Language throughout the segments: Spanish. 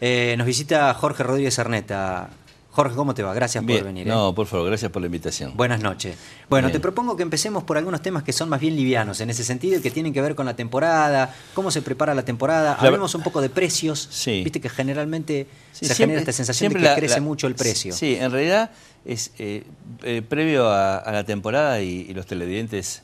Eh, nos visita Jorge Rodríguez Arneta. Jorge, ¿cómo te va? Gracias por venir. No, ¿eh? por favor, gracias por la invitación. Buenas noches. Bueno, te propongo que empecemos por algunos temas que son más bien livianos, en ese sentido, que tienen que ver con la temporada, cómo se prepara la temporada. Hablemos un poco de precios. Sí. Viste que generalmente se genera esta sensación de que crece mucho el precio. Sí, en realidad es eh, previo a, la temporada y los televidentes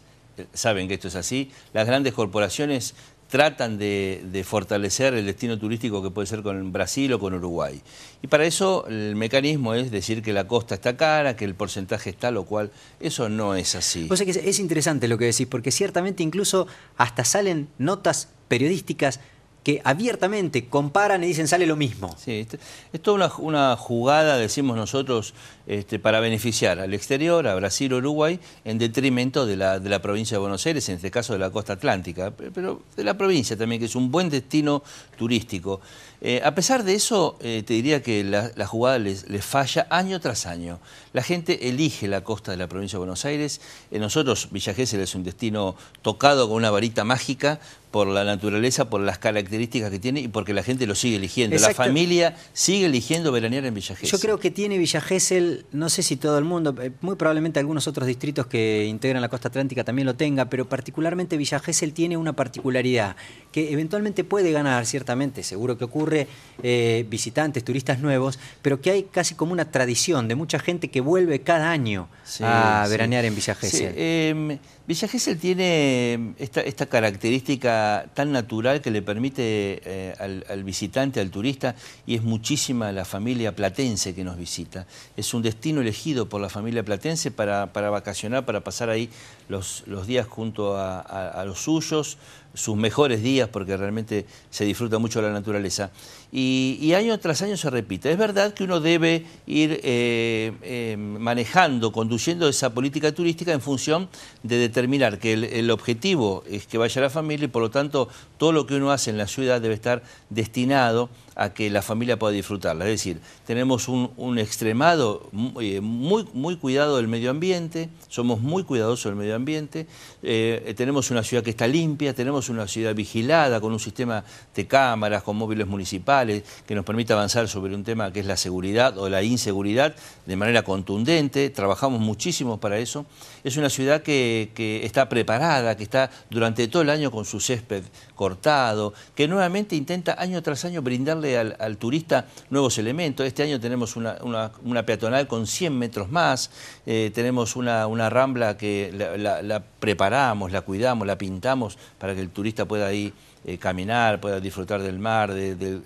saben que esto es así, las grandes corporaciones tratan de, fortalecer el destino turístico que puede ser con Brasil o con Uruguay. Y para eso el mecanismo es decir que la costa está cara, que el porcentaje está, lo cual eso no es así. es interesante lo que decís, porque ciertamente incluso hasta salen notas periodísticas que abiertamente comparan y dicen sale lo mismo. Sí, este, es toda una, jugada, decimos nosotros, este, para beneficiar al exterior, a Brasil, o Uruguay, en detrimento de la, provincia de Buenos Aires, en este caso de la costa atlántica, pero de la provincia también, que es un buen destino turístico. Eh, a pesar de eso, eh, te diría que la, jugada les, falla año tras año. La gente elige la costa de la provincia de Buenos Aires. En nosotros, Villa es un destino tocado con una varita mágica por la naturaleza, por las características que tiene y porque la gente lo sigue eligiendo. La familia sigue eligiendo veranear en Villa Yo creo que tiene Villa Gesell, no sé si todo el mundo, eh, muy probablemente algunos otros distritos que integran la costa atlántica también lo tenga, pero particularmente Villa Gesell tiene una particularidad que eventualmente puede ganar, ciertamente, seguro que ocurre, eh, visitantes, turistas nuevos, pero que hay casi como una tradición de mucha gente que vuelve cada año a veranear en Villa Gesell. Em, Villa tiene em, esta, esta característica tan natural que le permite eh, al, visitante, al turista, y es muchísima la familia platense que nos visita. Es un destino elegido por la familia platense para vacacionar, para pasar ahí los, días junto a, los suyos, sus mejores días, porque realmente se disfruta mucho la naturaleza. Y, año tras año se repite. Es verdad que uno debe ir eh, eh, manejando, conduciendo esa política turística en función de determinar que el, objetivo es que vaya la familia y por lo tanto todo lo que uno hace en la ciudad debe estar destinado a que la familia pueda disfrutarla. Es decir, tenemos un, extremado eh, muy, muy cuidado del medio ambiente, somos muy cuidadosos del medio ambiente, ambiente, eh, tenemos una ciudad que está limpia, tenemos una ciudad vigilada con un sistema de cámaras, con móviles municipales, que nos permite avanzar sobre un tema que es la seguridad o la inseguridad de manera contundente, trabajamos muchísimo para eso. Es una ciudad que, que está preparada, que está durante todo el año con su césped, cortado, que nuevamente intenta año tras año brindarle al, turista nuevos elementos. Este año tenemos una, peatonal con 100 metros más, eh, tenemos una, rambla que la, preparamos, la cuidamos, la pintamos para que el turista pueda ahí... Eh, caminar, pueda disfrutar del mar, del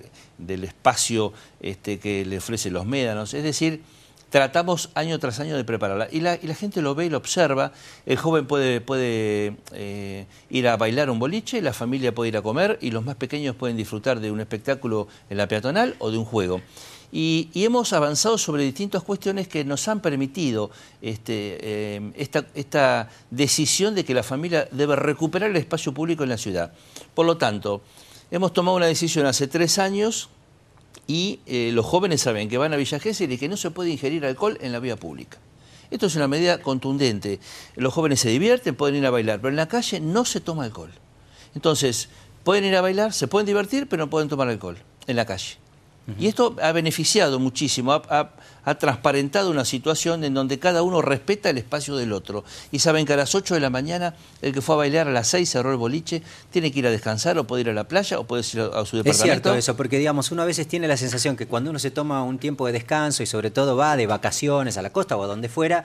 espacio este, que le ofrecen los médanos. Es decir, tratamos año tras año de prepararla. Y la, y la gente lo ve y lo observa. El joven puede, eh, ir a bailar un boliche, la familia puede ir a comer y los más pequeños pueden disfrutar de un espectáculo en la peatonal o de un juego. Y, hemos avanzado sobre distintas cuestiones que nos han permitido este, eh, esta, esta decisión de que la familia debe recuperar el espacio público en la ciudad. Por lo tanto, hemos tomado una decisión hace tres años y eh, los jóvenes saben que van a Villa Gesell y que no se puede ingerir alcohol en la vía pública. Esto es una medida contundente. Los jóvenes se divierten, pueden ir a bailar, pero en la calle no se toma alcohol. Entonces, pueden ir a bailar, se pueden divertir, pero no pueden tomar alcohol en la calle. Y esto ha beneficiado muchísimo, ha, transparentado una situación en donde cada uno respeta el espacio del otro. Y saben que a las 8 de la mañana el que fue a bailar a las 6 cerró el boliche, tiene que ir a descansar o puede ir a la playa o puede ir a, a su departamento. Es cierto eso, porque digamos, uno a veces tiene la sensación que cuando uno se toma un tiempo de descanso y sobre todo va de vacaciones a la costa o a donde fuera,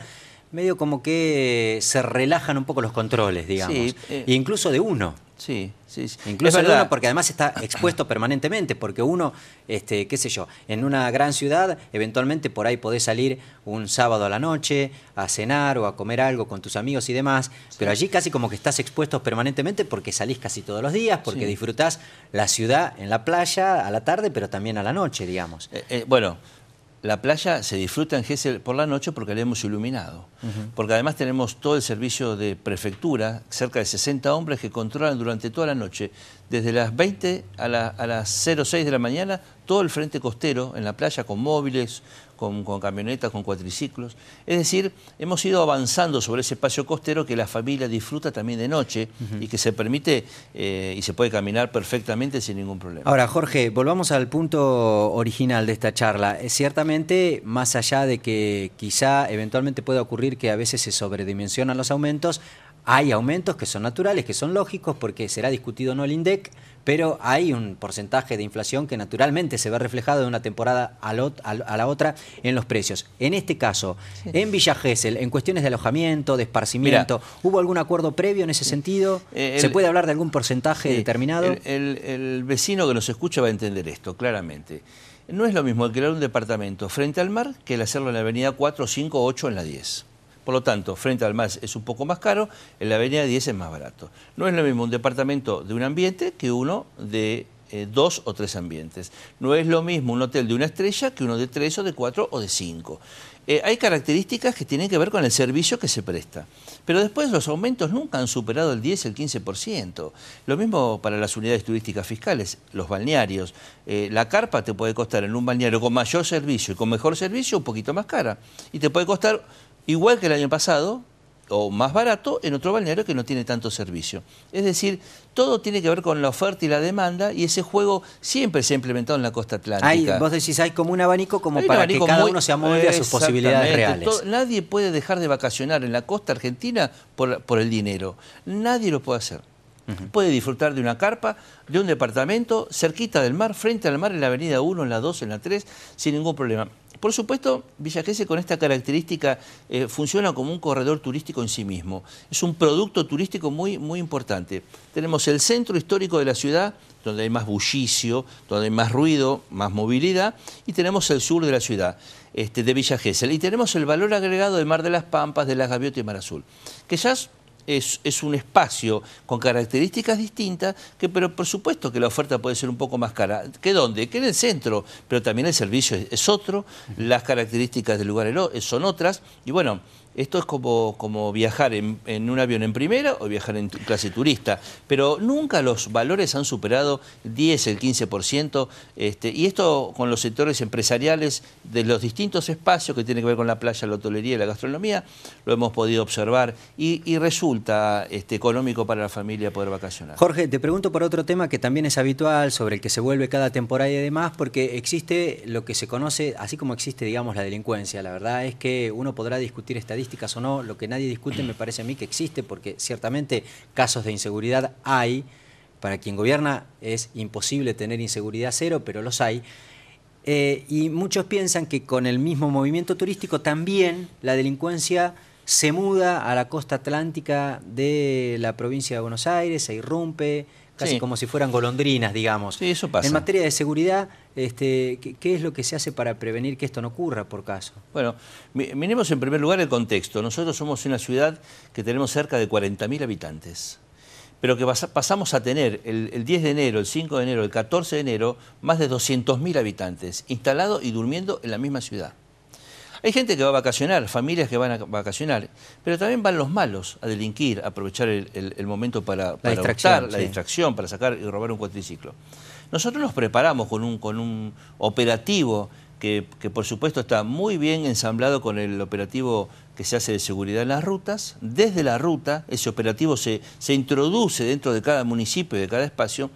medio como que se relajan un poco los controles, digamos. Eh. incluso de uno. Sí, sí, sí. Incluso de uno, porque además está expuesto permanentemente, porque uno, este, qué sé yo, en una gran ciudad, eventualmente por ahí podés salir un sábado a la noche a cenar o a comer algo con tus amigos y demás, pero allí casi como que estás expuesto permanentemente porque salís casi todos los días, porque disfrutás la ciudad en la playa a la tarde, pero también a la noche, digamos. Eh, eh, bueno, la playa se disfruta en Gésel por la noche porque la hemos iluminado. Porque además tenemos todo el servicio de prefectura, cerca de 60 hombres que controlan durante toda la noche, desde las 20 a, a las 06 de la mañana, todo el frente costero en la playa con móviles, con, camionetas, con cuatriciclos. Es decir, hemos ido avanzando sobre ese espacio costero que la familia disfruta también de noche y que se permite eh, y se puede caminar perfectamente sin ningún problema. Ahora, Jorge, volvamos al punto original de esta charla. Eh, ciertamente, más allá de que quizá eventualmente pueda ocurrir que a veces se sobredimensionan los aumentos, hay aumentos que son naturales, que son lógicos, porque será discutido no el INDEC, pero hay un porcentaje de inflación que naturalmente se ve reflejado de una temporada a, la otra en los precios. En este caso, en Villa Gesell, en cuestiones de alojamiento, de esparcimiento, ¿hubo algún acuerdo previo en ese sentido? Eh, ¿Se puede hablar de algún porcentaje determinado? El, vecino que nos escucha va a entender esto claramente. No es lo mismo alquilar un departamento frente al mar que el hacerlo en la avenida 4, 5, 8 en la 10. Por lo tanto, frente al más es un poco más caro, en la Avenida 10 es más barato. No es lo mismo un departamento de un ambiente que uno de eh, dos o tres ambientes. No es lo mismo un hotel de una estrella que uno de tres o de cuatro o de cinco. Eh, hay características que tienen que ver con el servicio que se presta. Pero después los aumentos nunca han superado el 10, el 15%. Lo mismo para las unidades turísticas fiscales, los balnearios. Eh, la carpa te puede costar en un balneario con mayor servicio y con mejor servicio un poquito más cara. Y te puede costar igual que el año pasado, o más barato en otro balneario que no tiene tanto servicio. Es decir, todo tiene que ver con la oferta y la demanda y ese juego siempre se ha implementado en la costa atlántica. vos decís, hay como un abanico como para que cada uno se amolde a sus posibilidades reales. nadie puede dejar de vacacionar en la costa argentina por, el dinero. Nadie lo puede hacer. Puede disfrutar de una carpa, de un departamento, cerquita del mar, frente al mar, en la avenida 1, en la 2, en la 3, sin ningún problema. Por supuesto, Villa Gesell con esta característica eh, funciona como un corredor turístico en sí mismo. Es un producto turístico muy, muy importante. Tenemos el centro histórico de la ciudad, donde hay más bullicio, donde hay más ruido, más movilidad, y tenemos el sur de la ciudad, este, de Villa Gesell. Y tenemos el valor agregado de Mar de las Pampas, de la Gaviota y Mar Azul, es, un espacio con características distintas, que, pero por supuesto que la oferta puede ser un poco más cara. ¿Que dónde? Que en el centro, pero también el servicio es, otro, las características del lugar son otras, y bueno, esto es como, como viajar en, un avión en primera o viajar en clase turista. Pero nunca los valores han superado 10, el 15%. Este, y esto con los sectores empresariales de los distintos espacios que tienen que ver con la playa, la hotelería y la gastronomía, lo hemos podido observar. Y, resulta este, económico para la familia poder vacacionar. Jorge, te pregunto por otro tema que también es habitual, sobre el que se vuelve cada temporada y demás, porque existe lo que se conoce, así como existe, digamos, la delincuencia. La verdad es que uno podrá discutir estadísticas o no, lo que nadie discute me parece a mí que existe, porque ciertamente casos de inseguridad hay, para quien gobierna es imposible tener inseguridad cero, pero los hay. Eh, y muchos piensan que con el mismo movimiento turístico también la delincuencia se muda a la costa atlántica de la provincia de Buenos Aires, se irrumpe, casi como si fueran golondrinas, digamos. Sí, eso pasa. En materia de seguridad, este, ¿qué, es lo que se hace para prevenir que esto no ocurra por caso? Bueno, miremos en primer lugar el contexto. Nosotros somos una ciudad que tenemos cerca de 40.000 habitantes, pero que pasamos a tener el, el, 10 de enero, el 5 de enero, el 14 de enero, más de 200.000 habitantes instalados y durmiendo en la misma ciudad. Hay gente que va a vacacionar, familias que van a vacacionar, pero también van los malos a delinquir, a aprovechar el, momento para, para la, distracción, la distracción, para sacar y robar un cuatriciclo. Nosotros nos preparamos con un, operativo que, por supuesto está muy bien ensamblado con el operativo que se hace de seguridad en las rutas. Desde la ruta, ese operativo se, introduce dentro de cada municipio de cada espacio.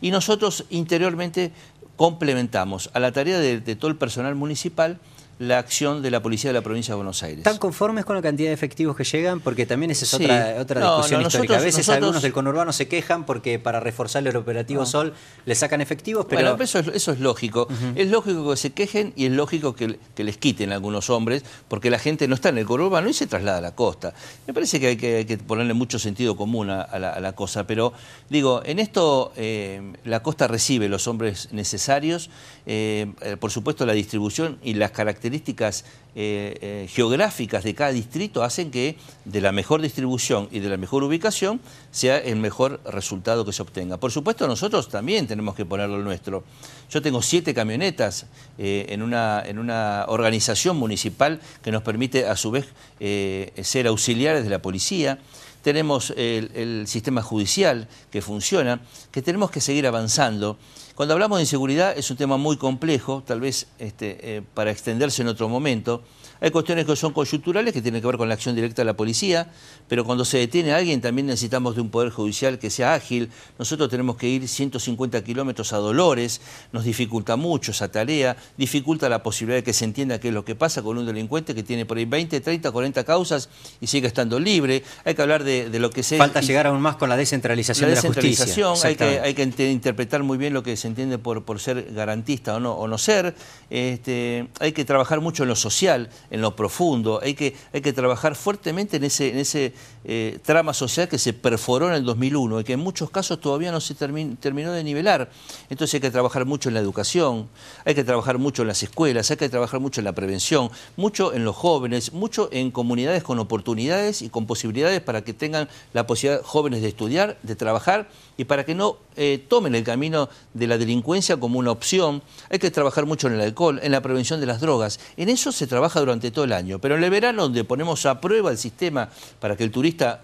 Y nosotros interiormente complementamos a la tarea de todo el personal municipal la acción de la policía de la provincia de Buenos Aires. ¿Están conformes con la cantidad de efectivos que llegan? Porque también esa es otra, otra discusión histórica. a veces algunos del conurbano se quejan porque para reforzar el operativo Sol le sacan efectivos, pero... Bueno, eso, es, eso es lógico. Es lógico que se quejen y es lógico que, les quiten algunos hombres porque la gente no está en el conurbano y se traslada a la costa. Me parece que hay que, ponerle mucho sentido común a, la, cosa, pero digo, en esto eh, la costa recibe los hombres necesarios, eh, eh, por supuesto la distribución y las características características eh, eh, geográficas de cada distrito hacen que de la mejor distribución y de la mejor ubicación sea el mejor resultado que se obtenga. Por supuesto, nosotros también tenemos que ponerlo nuestro. Yo tengo siete camionetas eh, en, una, en una organización municipal que nos permite a su vez ser auxiliares de la policía tenemos el, sistema judicial que funciona, que tenemos que seguir avanzando. Cuando hablamos de inseguridad es un tema muy complejo, tal vez este, eh, para extenderse en otro momento. Hay cuestiones que son coyunturales, que tienen que ver con la acción directa de la policía, pero cuando se detiene a alguien también necesitamos de un poder judicial que sea ágil. Nosotros tenemos que ir 150 kilómetros a Dolores, nos dificulta mucho esa tarea, dificulta la posibilidad de que se entienda qué es lo que pasa con un delincuente que tiene por ahí 20, 30, 40 causas y sigue estando libre. Hay que hablar de, lo que se... Falta llegar aún más con la descentralización, de la justicia. Hay que, interpretar muy bien lo que se entiende por, ser garantista o no, ser. Este, hay que trabajar mucho en lo social en lo profundo, hay que, hay que trabajar fuertemente en ese, en ese eh, trama social que se perforó en el 2001 y que en muchos casos todavía no se terminó de nivelar. Entonces hay que trabajar mucho en la educación, hay que trabajar mucho en las escuelas, hay que trabajar mucho en la prevención, mucho en los jóvenes, mucho en comunidades con oportunidades y con posibilidades para que tengan la posibilidad jóvenes de estudiar, de trabajar y para que no eh, tomen el camino de la delincuencia como una opción. Hay que trabajar mucho en el alcohol, en la prevención de las drogas. En eso se trabaja durante todo el año. Pero en el verano, donde ponemos a prueba el sistema para que el turista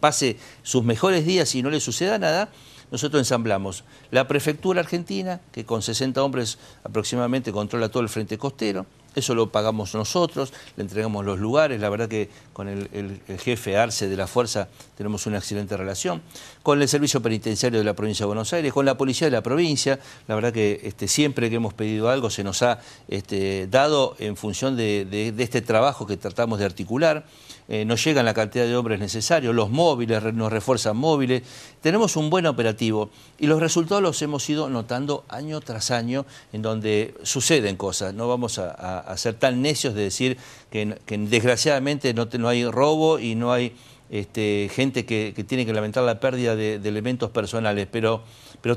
pase sus mejores días y no le suceda nada, nosotros ensamblamos la prefectura argentina, que con 60 hombres aproximadamente controla todo el frente costero, eso lo pagamos nosotros, le entregamos los lugares, la verdad que con el jefe Arce de la Fuerza tenemos una excelente relación con el Servicio Penitenciario de la Provincia de Buenos Aires, con la Policía de la Provincia. La verdad que este, siempre que hemos pedido algo se nos ha este, dado en función de, este trabajo que tratamos de articular. Eh, nos llegan la cantidad de hombres necesarios, los móviles nos refuerzan móviles, tenemos un buen operativo y los resultados los hemos ido notando año tras año en donde suceden cosas, no vamos a, ser tan necios de decir que, desgraciadamente no hay robo y no hay este, gente que, tiene que lamentar la pérdida de, elementos personales, pero,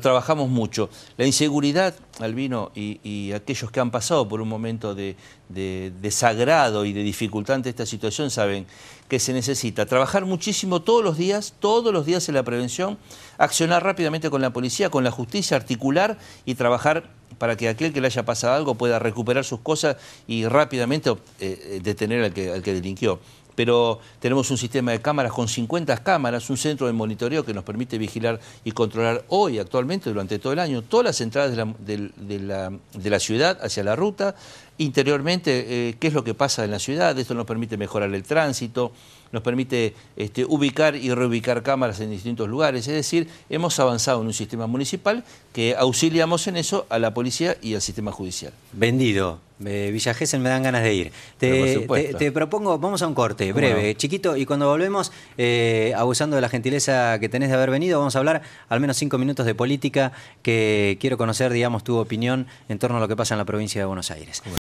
trabajamos mucho. La inseguridad, Albino, y, aquellos que han pasado por un momento de, desagrado y de dificultad ante esta situación saben que se necesita trabajar muchísimo todos los días, todos los días en la prevención, accionar rápidamente con la policía, con la justicia, articular y trabajar para que aquel que le haya pasado algo pueda recuperar sus cosas y rápidamente eh, detener al que, al que delinquió pero tenemos un sistema de cámaras con 50 cámaras, un centro de monitoreo que nos permite vigilar y controlar hoy, actualmente, durante todo el año, todas las entradas de la, ciudad hacia la ruta, interiormente, eh, qué es lo que pasa en la ciudad, esto nos permite mejorar el tránsito, nos permite este, ubicar y reubicar cámaras en distintos lugares. Es decir, hemos avanzado en un sistema municipal que auxiliamos en eso a la policía y al sistema judicial. Vendido. Eh, me dan ganas de ir. Te, propongo, vamos a un corte breve, chiquito, y cuando volvemos, eh, abusando de la gentileza que tenés de haber venido, vamos a hablar al menos cinco minutos de política, que quiero conocer, digamos, tu opinión en torno a lo que pasa en la provincia de Buenos Aires.